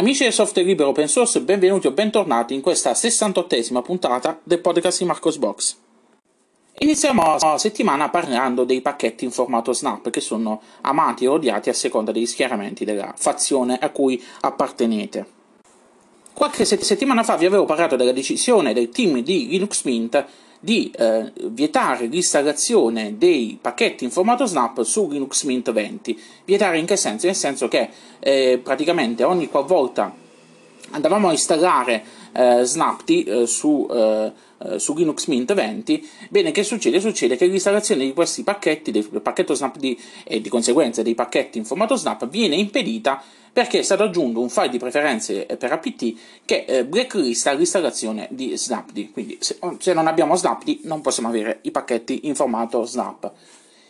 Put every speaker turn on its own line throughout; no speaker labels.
Amici del software libero open source, benvenuti o bentornati in questa 68esima puntata del podcast di Marcos Box. Iniziamo la settimana parlando dei pacchetti in formato Snap che sono amati o odiati a seconda degli schieramenti della fazione a cui appartenete. Qualche settimana fa vi avevo parlato della decisione del team di Linux Mint di eh, vietare l'installazione dei pacchetti in formato Snap su Linux Mint 20. Vietare in che senso? Nel senso che eh, praticamente ogni qualvolta andavamo a installare eh, Snapti eh, su, eh, eh, su, Linux Mint 20, bene, che succede? Succede che l'installazione di questi pacchetti, del pacchetto Snapd e di conseguenza dei pacchetti in formato Snap, viene impedita perché è stato aggiunto un file di preferenze eh, per apt che eh, blacklista l'installazione di snapd quindi se, oh, se non abbiamo snapd non possiamo avere i pacchetti in formato snap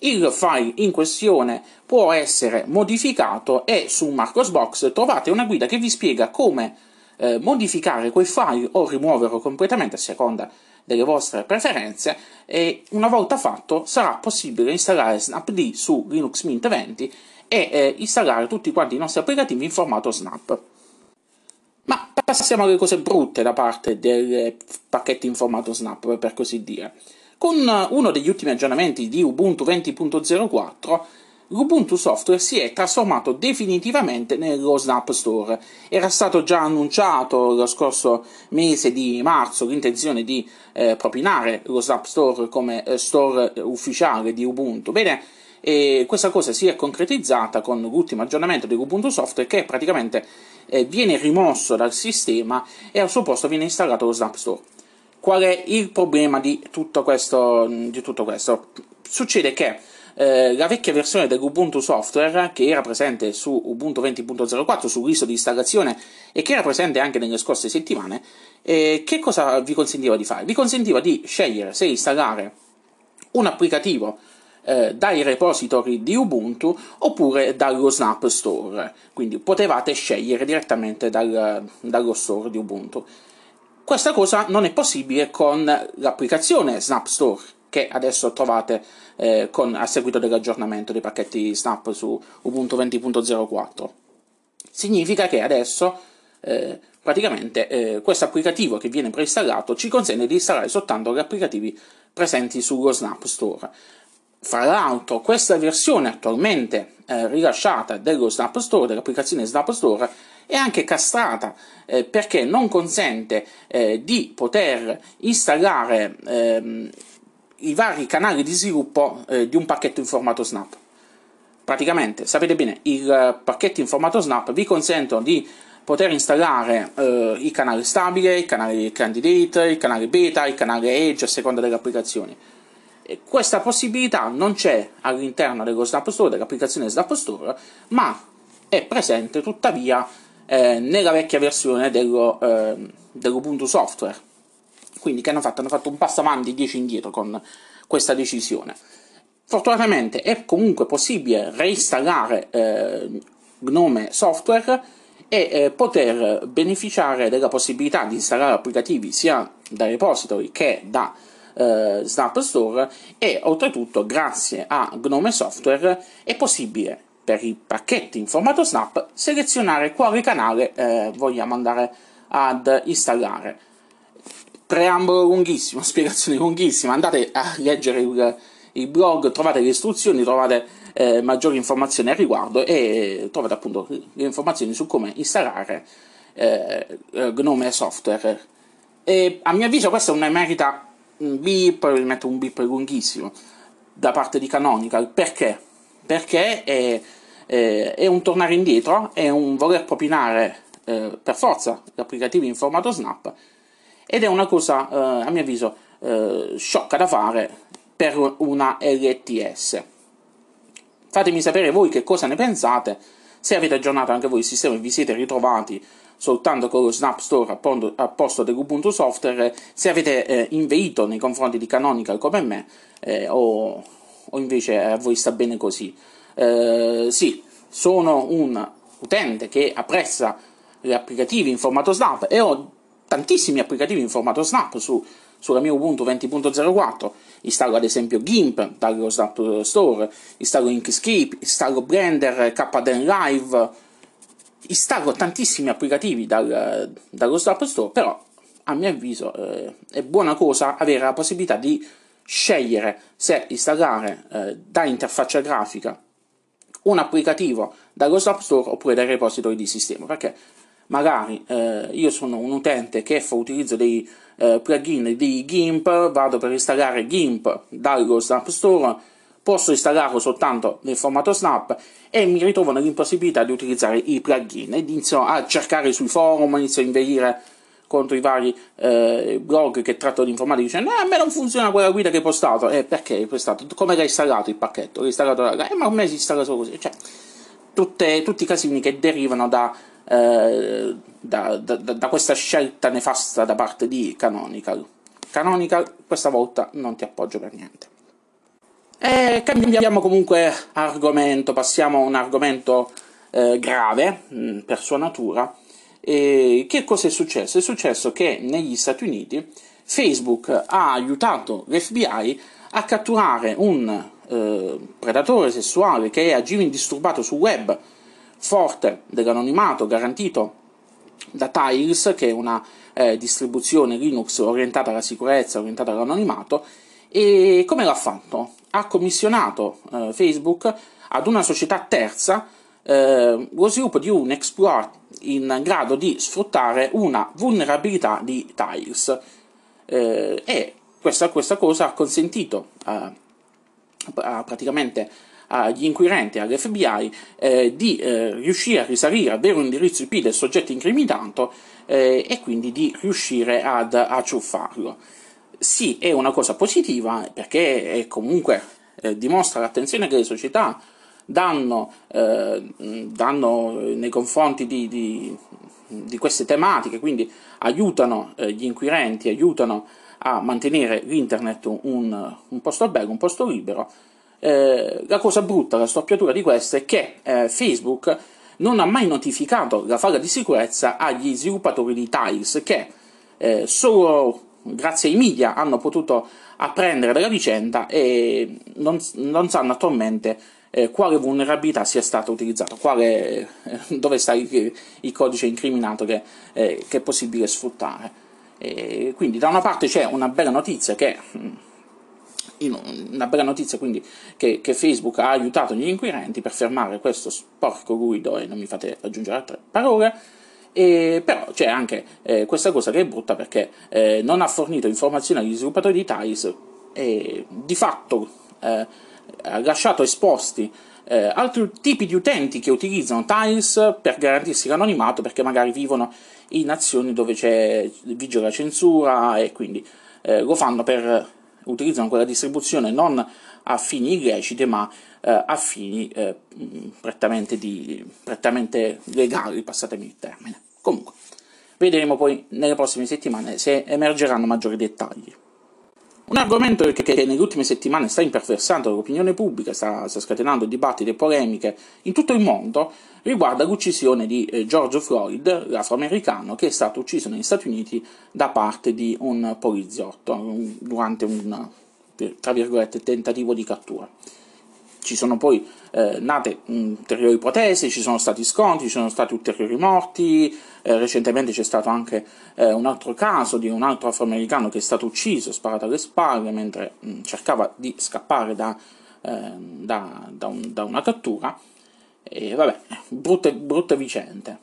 il file in questione può essere modificato e su Marcosbox trovate una guida che vi spiega come eh, modificare quel file o rimuoverlo completamente a seconda delle vostre preferenze e una volta fatto sarà possibile installare Snapd su Linux Mint 20 e eh, installare tutti quanti i nostri applicativi in formato Snap. Ma passiamo alle cose brutte da parte del pacchetto in formato Snap, per così dire. Con eh, uno degli ultimi aggiornamenti di Ubuntu 20.04, l'Ubuntu Software si è trasformato definitivamente nello Snap Store. Era stato già annunciato lo scorso mese di marzo l'intenzione di eh, propinare lo Snap Store come eh, store ufficiale di Ubuntu. Bene, e questa cosa si è concretizzata con l'ultimo aggiornamento di Ubuntu Software che praticamente eh, viene rimosso dal sistema e al suo posto viene installato lo Snap Store. Qual è il problema di tutto questo? Di tutto questo? Succede che eh, la vecchia versione dell'Ubuntu Software, che era presente su Ubuntu 20.04, sul listo di installazione e che era presente anche nelle scorse settimane, eh, che cosa vi consentiva di fare? Vi consentiva di scegliere se installare un applicativo eh, dai repository di Ubuntu oppure dallo Snap Store, quindi potevate scegliere direttamente dal, dallo store di Ubuntu. Questa cosa non è possibile con l'applicazione Snap Store che adesso trovate eh, con, a seguito dell'aggiornamento dei pacchetti Snap su Ubuntu 20.04. Significa che adesso eh, praticamente eh, questo applicativo che viene preinstallato ci consente di installare soltanto gli applicativi presenti sullo Snap Store fra l'altro questa versione attualmente eh, rilasciata dello Snap Store, dell'applicazione Snap Store, è anche castrata eh, perché non consente eh, di poter installare ehm, i vari canali di sviluppo eh, di un pacchetto in formato Snap. Praticamente, sapete bene, i pacchetti in formato Snap vi consentono di poter installare eh, i canali stabile, i canali candidate, i canali beta, i canali edge a seconda delle applicazioni questa possibilità non c'è all'interno dello Snap Store, dell'applicazione Snap Store, ma è presente tuttavia eh, nella vecchia versione dello, eh, dell'Ubuntu Software. Quindi che hanno fatto? Hanno fatto un passo avanti, 10 indietro con questa decisione. Fortunatamente è comunque possibile reinstallare eh, Gnome Software e eh, poter beneficiare della possibilità di installare applicativi sia da repository che da eh, Snap Store e oltretutto grazie a Gnome Software è possibile per i pacchetti in formato Snap selezionare quale canale eh, vogliamo andare ad installare. Preambolo lunghissimo, spiegazione lunghissima, andate a leggere il, il blog, trovate le istruzioni, trovate eh, maggiori informazioni al riguardo e trovate appunto le informazioni su come installare eh, Gnome Software. E, a mio avviso questa è un'emerita un beep, rimetto un beep lunghissimo da parte di Canonical. Perché? Perché è, è, è un tornare indietro, è un voler propinare eh, per forza gli applicativi in formato snap ed è una cosa, eh, a mio avviso, eh, sciocca da fare per una LTS. Fatemi sapere voi che cosa ne pensate, se avete aggiornato anche voi il sistema e vi siete ritrovati soltanto con lo Snap Store a posto dell'Ubuntu Software. Se avete eh, inveito nei confronti di Canonical come me, eh, o, o, invece a voi sta bene così, eh, sì, sono un utente che apprezza gli applicativi in formato Snap e ho tantissimi applicativi in formato Snap su sulla mia Ubuntu 20.04 installo ad esempio GIMP dallo Snap Store, installo Inkscape, installo Blender, KDEN Live installo tantissimi applicativi dal, dallo App Store, però a mio avviso eh, è buona cosa avere la possibilità di scegliere se installare eh, da interfaccia grafica un applicativo dallo App Store oppure dai repository di sistema, perché magari eh, io sono un utente che fa utilizzo dei eh, plugin di GIMP, vado per installare GIMP dallo App Store posso installarlo soltanto nel formato Snap e mi ritrovo nell'impossibilità di utilizzare i plugin ed inizio a cercare sui forum, inizio a inveire contro i vari eh, blog che trattano di informatica dicendo eh, a me non funziona quella guida che hai postato eh, perché hai postato, come l'hai installato il pacchetto l'hai installato la... eh, ma a me si installa solo così cioè, tutte, tutti i casini che derivano da, eh, da, da, da questa scelta nefasta da parte di Canonical Canonical questa volta non ti appoggio per niente e eh, cambiamo comunque argomento, passiamo a un argomento eh, grave mm, per sua natura. E che cosa è successo? È successo che negli Stati Uniti Facebook ha aiutato l'FBI a catturare un eh, predatore sessuale che agiva indisturbato sul web, forte dell'anonimato garantito da Tiles, che è una eh, distribuzione Linux orientata alla sicurezza, orientata all'anonimato. E come l'ha fatto? ha commissionato eh, Facebook ad una società terza eh, lo sviluppo di un exploit in grado di sfruttare una vulnerabilità di Tiles eh, e questa, questa, cosa ha consentito eh, a, praticamente agli inquirenti, all'FBI, eh, di eh, riuscire a risalire al vero indirizzo IP del soggetto incriminato eh, e quindi di riuscire ad acciuffarlo sì, è una cosa positiva perché comunque eh, dimostra l'attenzione che le società danno, eh, danno nei confronti di, di, di, queste tematiche, quindi aiutano eh, gli inquirenti, aiutano a mantenere l'internet un, un posto bello, un posto libero. Eh, la cosa brutta, la storpiatura di questo è che eh, Facebook non ha mai notificato la falla di sicurezza agli sviluppatori di Tiles che eh, solo grazie ai media, hanno potuto apprendere della vicenda e non, non sanno attualmente eh, quale vulnerabilità sia stata utilizzata, quale, eh, dove sta il, il, codice incriminato che, eh, che è possibile sfruttare. E quindi da una parte c'è una bella notizia che... Mm, una bella notizia quindi che, che, Facebook ha aiutato gli inquirenti per fermare questo sporco guido e non mi fate aggiungere altre parole e, però c'è anche eh, questa cosa che è brutta perché eh, non ha fornito informazioni agli sviluppatori di Tiles e di fatto eh, ha lasciato esposti eh, altri tipi di utenti che utilizzano Tiles per garantirsi l'anonimato perché magari vivono in azioni dove c'è vige la censura e quindi eh, lo fanno per utilizzano quella distribuzione non a fini illeciti ma eh, a fini eh, prettamente, di, prettamente legali, passatemi il termine. Comunque, vedremo poi nelle prossime settimane se emergeranno maggiori dettagli. Un argomento che, che nelle ultime settimane sta imperversando l'opinione pubblica, sta, sta, scatenando dibattiti e polemiche in tutto il mondo, riguarda l'uccisione di eh, George Floyd, l'afroamericano, che è stato ucciso negli Stati Uniti da parte di un poliziotto durante un, tentativo di cattura. Ci sono poi eh, nate ulteriori proteste, ci sono stati scontri, ci sono stati ulteriori morti, eh, recentemente c'è stato anche eh, un altro caso di un altro afroamericano che è stato ucciso, sparato alle spalle mentre mh, mm, cercava di scappare da, ehm, da, da, un, da, una cattura. E vabbè, brutte, brutte vicende.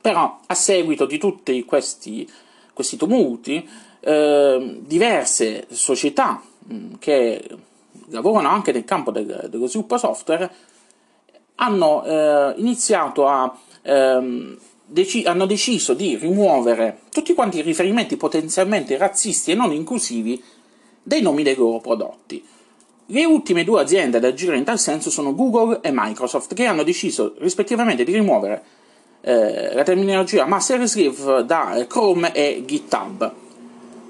Però a seguito di tutti questi, questi tumulti, ehm, diverse società mh, mm, che lavorano anche nel campo del, dello sviluppo software, hanno eh, iniziato a ehm, deci- hanno deciso di rimuovere tutti quanti i riferimenti potenzialmente razzisti e non inclusivi dei nomi dei loro prodotti. Le ultime due aziende ad agire in tal senso sono Google e Microsoft, che hanno deciso rispettivamente di rimuovere eh, la terminologia Master Slave da Chrome e GitHub.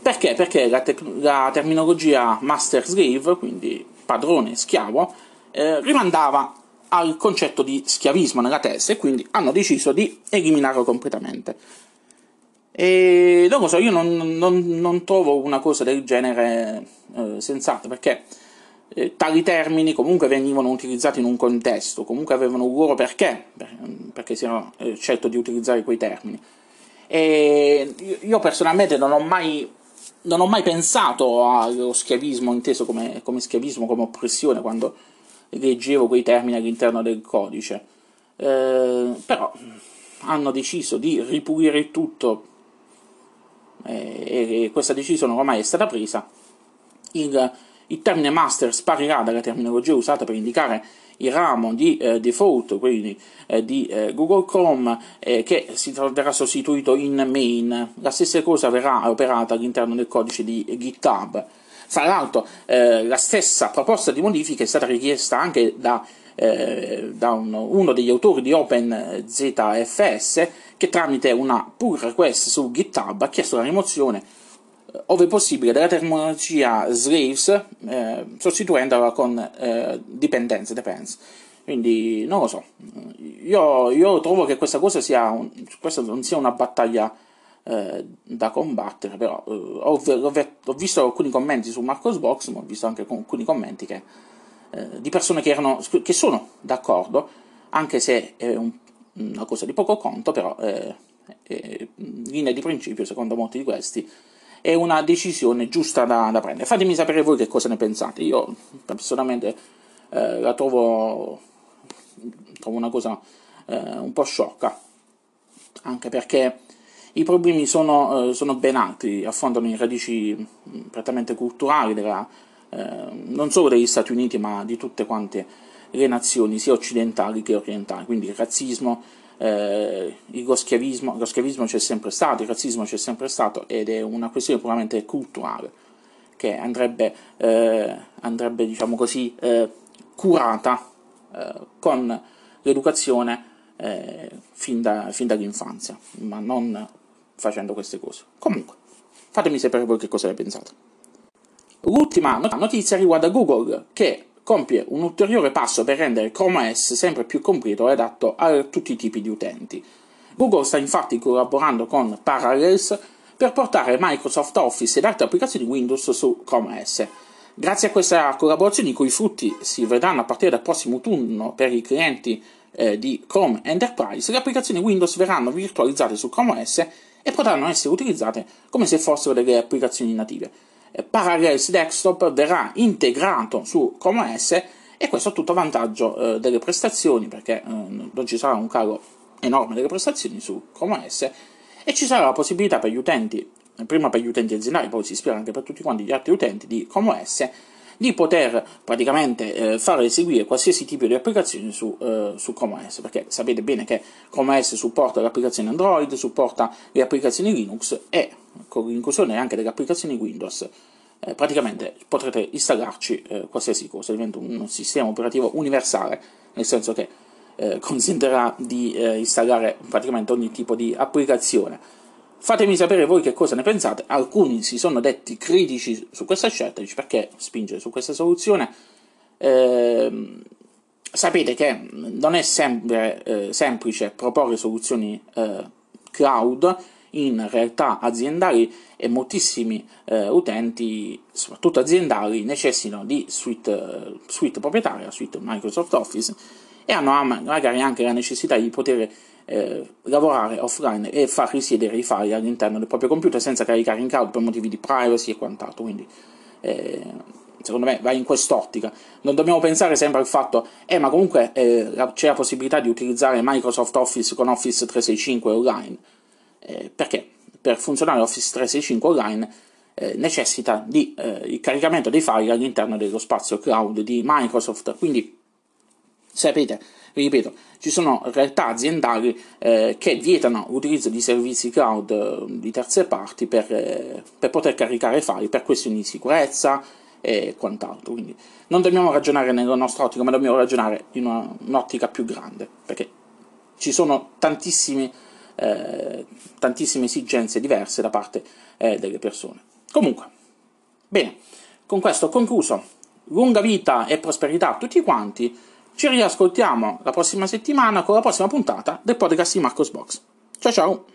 Perché? Perché la, tec- la terminologia master slave, quindi padrone, schiavo, eh, rimandava al concetto di schiavismo nella testa e quindi hanno deciso di eliminarlo completamente. E non lo so, io non, non, non trovo una cosa del genere eh, sensata perché eh, tali termini comunque venivano utilizzati in un contesto, comunque avevano un loro perché, perché si era eh, scelto di utilizzare quei termini. E io personalmente non ho mai non ho mai pensato allo schiavismo inteso come, come schiavismo, come oppressione, quando leggevo quei termini all'interno del codice. Eh, però hanno deciso di ripulire tutto eh, e questa decisione ormai è stata presa. Il, il termine master sparirà dalla terminologia usata per indicare il ramo di eh, default, quindi eh, di eh, Google Chrome, eh, che si troverà sostituito in main. La stessa cosa verrà operata all'interno del codice di GitHub. Tra l'altro, eh, la stessa proposta di modifica è stata richiesta anche da da uno degli autori di OpenZFS che tramite una pull request su GitHub ha chiesto la rimozione eh, ove possibile, della terminologia slaves, eh, sostituendola con eh, dipendenze, depends. Quindi non lo so, io, io trovo che questa cosa sia un, questa non sia una battaglia eh, da combattere, però eh, ho, ho, ho, visto alcuni commenti su Marcosbox, ma ho visto anche alcuni commenti che, eh, di persone che, erano, che, sono d'accordo, anche se è un, una cosa di poco conto, però in linea di principio, secondo molti di questi, è una decisione giusta da, da prendere. Fatemi sapere voi che cosa ne pensate. Io personalmente eh, la trovo, trovo, una cosa eh, un po' sciocca, anche perché i problemi sono, eh, sono ben altri, affrontano le radici mm, prettamente culturali della, eh, non solo degli Stati Uniti, ma di tutte quante le nazioni, sia occidentali che orientali, quindi il razzismo eh, il goschiavismo, il goschiavismo c'è sempre stato, il razzismo c'è sempre stato ed è una questione puramente culturale che andrebbe, eh, andrebbe diciamo così, eh, curata eh, con l'educazione eh, fin, da, fin dall'infanzia, ma non facendo queste cose. Comunque, fatemi sapere voi che cosa ne pensate. L'ultima notizia riguarda Google che compie un ulteriore passo per rendere Chrome OS sempre più completo e adatto a tutti i tipi di utenti. Google sta infatti collaborando con Parallels per portare Microsoft Office ed altre applicazioni Windows su Chrome OS. Grazie a questa collaborazione, i cui frutti si vedranno a partire dal prossimo autunno per i clienti eh, di Chrome Enterprise, le applicazioni Windows verranno virtualizzate su Chrome OS e potranno essere utilizzate come se fossero delle applicazioni native. Eh, Parallels Desktop verrà integrato su Chrome OS e questo tutto a vantaggio eh, delle prestazioni perché eh, non ci sarà un calo enorme delle prestazioni su Chrome OS e ci sarà la possibilità per gli utenti, eh, prima per gli utenti aziendali, poi si spera anche per tutti quanti gli altri utenti di Chrome OS di poter praticamente eh, far eseguire qualsiasi tipo di applicazione su, eh, su Chrome OS, perché sapete bene che Chrome OS supporta le applicazioni Android, supporta le applicazioni Linux e con l'inclusione anche delle applicazioni Windows, eh, praticamente potrete installarci eh, qualsiasi cosa, diventa un sistema operativo universale, nel senso che eh, consentirà di eh, installare praticamente ogni tipo di applicazione. Fatemi sapere voi che cosa ne pensate, alcuni si sono detti critici su questa scelta, dice perché spingere su questa soluzione. Ehm, sapete che non è sempre eh, semplice proporre soluzioni eh, cloud, in realtà aziendali e moltissimi eh, utenti, soprattutto aziendali, necessitano di suite, eh, suite proprietaria, suite Microsoft Office e hanno magari anche la necessità di poter eh, lavorare offline e far risiedere i file all'interno del proprio computer senza caricare in cloud per motivi di privacy e quant'altro. Quindi, eh, secondo me va in quest'ottica. Non dobbiamo pensare sempre al fatto, eh, ma comunque eh, c'è la possibilità di utilizzare Microsoft Office con Office 365 online eh, perché per funzionare Office 365 online eh, necessita di, eh, il caricamento dei file all'interno dello spazio cloud di Microsoft, quindi sapete, vi ripeto, ci sono realtà aziendali eh, che vietano l'utilizzo di servizi cloud eh, di terze parti per, eh, per poter caricare file per questioni di sicurezza, e quant'altro. Quindi non dobbiamo ragionare nella nostra ottica, ma dobbiamo ragionare in una, un'ottica più grande, perché ci sono tantissimi eh, tantissime esigenze diverse da parte eh, delle persone. Comunque, bene, con questo ho concluso. Lunga vita e prosperità a tutti quanti. Ci riascoltiamo la prossima settimana con la prossima puntata del podcast di Marcos Box. Ciao ciao!